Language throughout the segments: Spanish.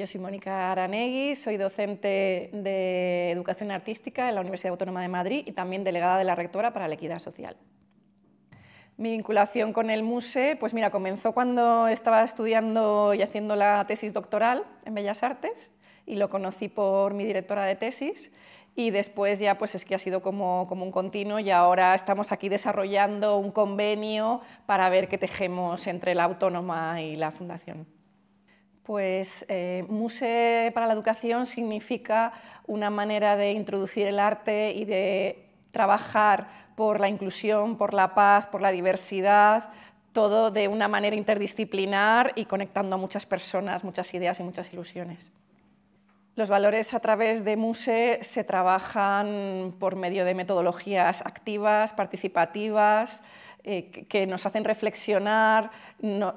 Yo soy Mónica Aranegui, soy docente de Educación Artística en la Universidad Autónoma de Madrid y también delegada de la Rectora para la Equidad Social. Mi vinculación con el MUSE, pues mira, comenzó cuando estaba estudiando y haciendo la tesis doctoral en Bellas Artes y lo conocí por mi directora de tesis y después ya pues es que ha sido como, un continuo y ahora estamos aquí desarrollando un convenio para ver qué tejemos entre la autónoma y la fundación. Pues eh, Muse para la educación significa una manera de introducir el arte y de trabajar por la inclusión, por la paz, por la diversidad, todo de una manera interdisciplinar y conectando a muchas personas, muchas ideas y muchas ilusiones. Los valores a través de MUSE se trabajan por medio de metodologías activas, participativas, eh, que, nos hacen reflexionar,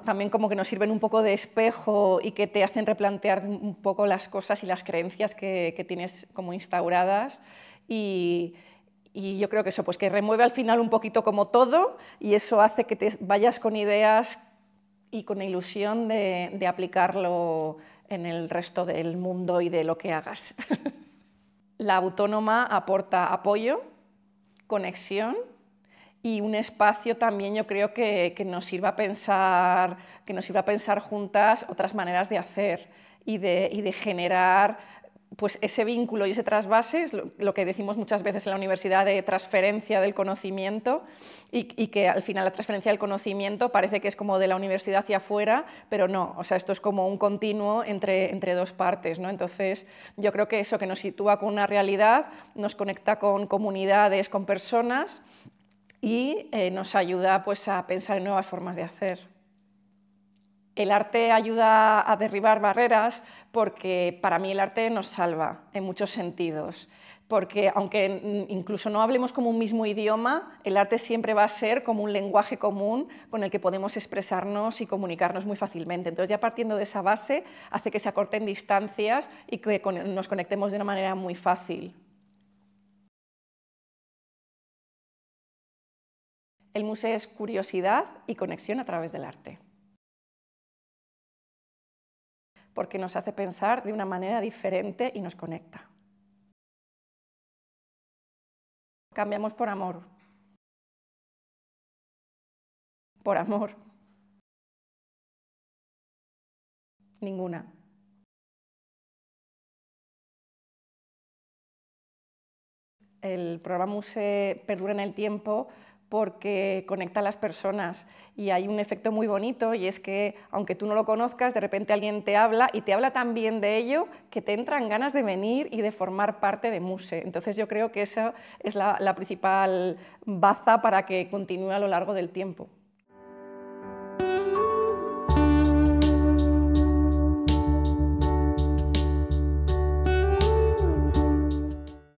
también como que nos sirven un poco de espejo y que te hacen replantear un poco las cosas y las creencias que, tienes como instauradas. Y, yo creo que eso, pues que remueve al final un poquito como todo y eso hace que te vayas con ideas y con ilusión de aplicarlo en el resto del mundo y de lo que hagas. La autónoma aporta apoyo, conexión y un espacio también yo creo que, que, nos sirva pensar, que nos sirva pensar juntas otras maneras de hacer y de, y de generar pues ese vínculo y ese trasvase lo, que decimos muchas veces en la universidad de transferencia del conocimiento y, que al final la transferencia del conocimiento parece que es como de la universidad hacia afuera, pero no, o sea, esto es como un continuo entre, entre dos partes, ¿no? Entonces, yo creo que eso que nos sitúa con una realidad, nos conecta con comunidades, con personas y eh, nos ayuda pues, a pensar en nuevas formas de hacer. El arte ayuda a derribar barreras porque para mí el arte nos salva en muchos sentidos. Porque aunque incluso no hablemos como un mismo idioma, el arte siempre va a ser como un lenguaje común con el que podemos expresarnos y comunicarnos muy fácilmente. Entonces ya partiendo de esa base hace que se acorten distancias y que nos conectemos de una manera muy fácil. El museo es curiosidad y conexión a través del arte. Porque nos hace pensar de una manera diferente y nos conecta. Cambiamos por amor. Por amor. Ninguna. El programa Museo perdura en el tiempo porque conecta a las personas y hay un efecto muy bonito y es que aunque tú no lo conozcas, de repente alguien te habla y te habla tan bien de ello que te entran ganas de venir y de formar parte de Muse. Entonces yo creo que esa es la, la principal baza para que continúe a lo largo del tiempo.